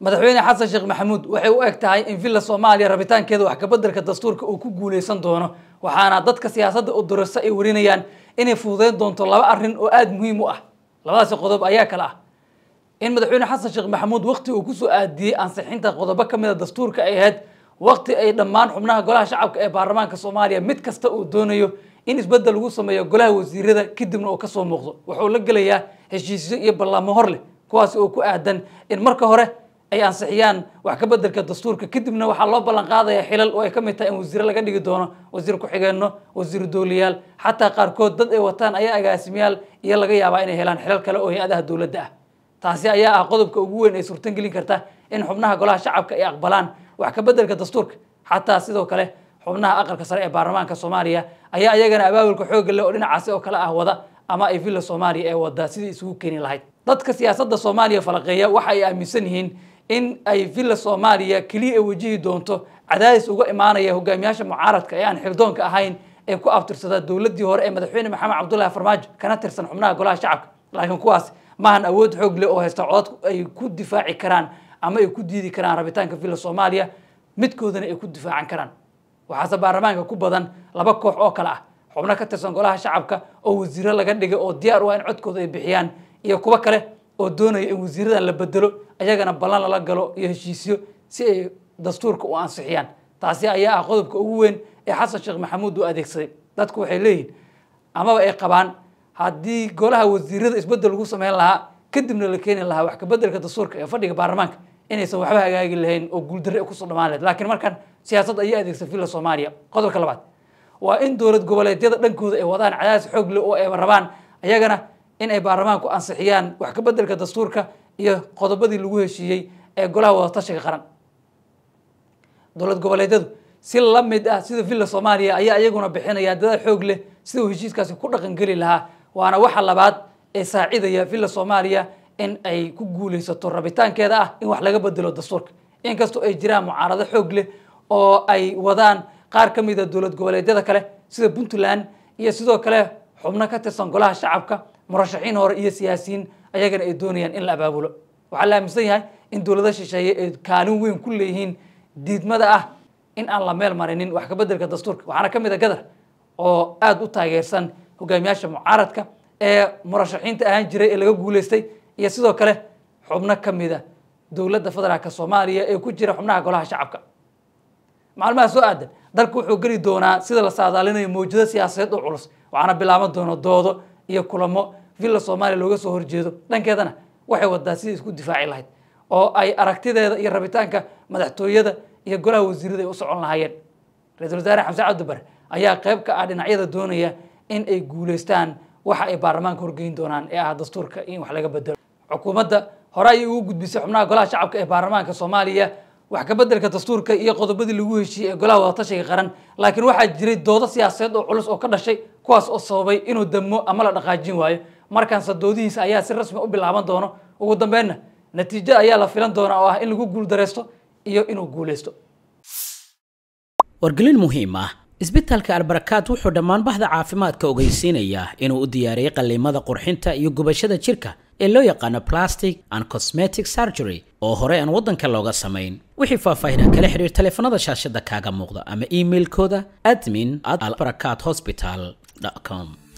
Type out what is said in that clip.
madaxweyne xasan sheekh maxamuud waxay u eg tahay in villa soomaaliya rabitaankeeda wax kabeddelka dastuurka uu ku guuleysan doono waxaana dadka siyaasadda u durasa ay warinayaan inay fududeyn doonto laba arrin oo aada muhiim u ah labadaasi qodob ayaa kale ah in madaxweyne xasan sheekh maxamuud waqti uu kusoo aadiyey ansixinta qodobo ka mid a dastuurka ay ahayd waqti ay dhammaan xubnaha golaha shacabka ee baarlamaanka soomaaliya mid kasta uu doonayo in isbeddel lagu sameeyo golaha wasiirada kadibna uu kasoo muuqdo wuxuu la gelayaa heshiisyo iyo ballaamo hor leh kuwaasi oo ku aadan in marka hore ay ansixiyaan wax ka bedelka dastuurka kadibna waxaa loo ballan qaadaya xilal oo ay ka mid tahay in wasiire laga dhigi doono wasiir ku-xigeenno wasiir dooliyaal xataa qaarkood dad ay wataan ayaa agaasimiyaal iyo laga yaabaa inay helaan xilal kale oo hay-adaha dowladda ah taasi ayaa ah qodobka ugu weyn ay suurtan gelin karta in xubnaha golaha shacabka ay aqbalaan wax ka bedelka dastuurka xataa sidoo kale xubnaha aqalka sare ee baarlamaanka soomaaliya ayaa iyagana abaabulka xoogga leh oo dhinacaasi oo kale ah wada ama ay villa soomaaliya ee wada sidii isugu keeni lahayd dadka siyaasadda soomaaliya falaqeeya waxa ay aaminsan yihiin in ay villa soomaaliya keliya ay wajihi doonto cadaadis uga imaanaya hogaamiyaasha mucaaradka ee aan xildoonka ahayn ee ku aftirsada dowladdii hore ee madaxweyne maxamed cabdullaahi farmaajo kana tirsan xubnaha golaha shacabka laakiin kuwaas maahan awood xoog leh oo haysta codad ay ku difaaci karaan ama ay ku diidi karaan rabitaanka villa soomaaliya midkoodana ay ku difaacan karaan waxaase baarlamaanka ku badan laba koox oo kale ah xubno ka tirsan golaha shacabka oo wasiiro laga dhigay oo diyaar u ah in codkooda ay bixiyaan iyo kuwo kale oo doonaya in wasiiradan la bedelo ayagana ballan lala galo iyo heshiisyo si ay dastuurka u ansixiyaan taasi ayaa ah qodobka ugu weyn ee xasan sheekh maxamuud uu adeegsaday dadku waxay leeyihiin amaba ay qabaan haddii golaha wasiirada isbeddel lagu sameyn lahaa kadibna la keeni lahaa wax kabedelka dastuurka ee fadhiga baarlamaanka inaysan waxba hagaagi lahayn oo guuldarre kusoo dhammaan lahayd laakiin markan siyaasad ayaa adeegsan villa soomaaliya qodobka labaad waa in dowlad goboleedyada dhankooda ay wadaan cadaadis xoog leh oo ay rabaan ayagana in ay baarlamaanku ansixiyaan wax ka bedelka dastuurka iyo qodobadii lagu heshiiyey ee golaha wadatashiga qaran dowlad goboleedyadu si la mid ah sida villa soomaaliya ayaa iyaguna bixinaya dadaal xoog leh sida heshiiskaasi ku dhaqangeli lahaa waana waxa labaad ee saacidaya villa soomaaliya in ay ku guulaysato rabitaankeeda ah in wax laga bedelo dastuurka inkastoo ay jiraan mucaarado xoog leh oo ay wadaan qaar ka mida ah dowlad goboleedyada kale sida puntland iyo sidoo kale xubno ka tirsan golaha shacabka murashaxiin hore iyo siyaasiyiin ayagana ay doonayaan in la abaabulo waxaa la aaminsan yahay in dowlada shisheeye ay kaalin weyn ku leeyihiin diidmada ah in aan la meel marinin wax kabeddelka dastuurka waxaana ka mid a gadar oo aada u taageersan hogaamiyaasha mucaaradka ee murashaxiinta ahaan jiray ee laga guuleystay iyo sidoo kale xubno ka mida dowladda federaalka soomaaliya ee ku jira xubnaha golaha shacabka maalmaha soo aadan dalku wuxuu geli doonaa sida la saadaalinayo mawjado siyaasadeed oo culus waxaana bilaaban doono doodo iyo kulamo villa soomaaliya looga soo horjeedo dhankeedana waxay wadaa sidai isku difaaci lahayd oo ay aragtideeda iyo rabitaanka madaxtooyada iyo golaha wasiirada ay u socon lahaayeen ra-iisul wasaare xamse cabdibar ayaa qayb ka ah dhinacyada doonaya in ay guulaystaan waxa ay baarlamaanka horgeyn doonaan ee ah dastuurka in wax laga bedelo xukuumadda hore ayay ugu gudbisay xubnaha golaha shacabka ee baarlamaanka soomaaliya wax ka bedelka dastuurka iyo qodobadii lagu heshiiyey ee golaha wadatashiga qaran laakiin waxaa jiray doodo siyaasadeed oo culus oo ka dhashay kuwaas oo sababay inuu damo ama la dhaqaajin waayo markaanse doodihiisa ayaa si rasmi ah u bilaaban doono ugu dambeynna natiijada ayaa la filan doonaa oo ah in lagu guuldaraysto iyo inuu guuleysto wargelin muhiim ah isbitaalka albarakaad wuxuu dhammaan bahda caafimaadka ogeysiinayaa inuu u diyaariyey qalliimada qurxinta iyo gubashada jirka ee loo yaqaano plastic and cosmetic surgery oo hore aan waddanka looga samayn wixii faahfaahinaa ah kala xidhiir taleefanada shaashada kaaga muuqda ama emailkooda admin at albarakaad hosbital com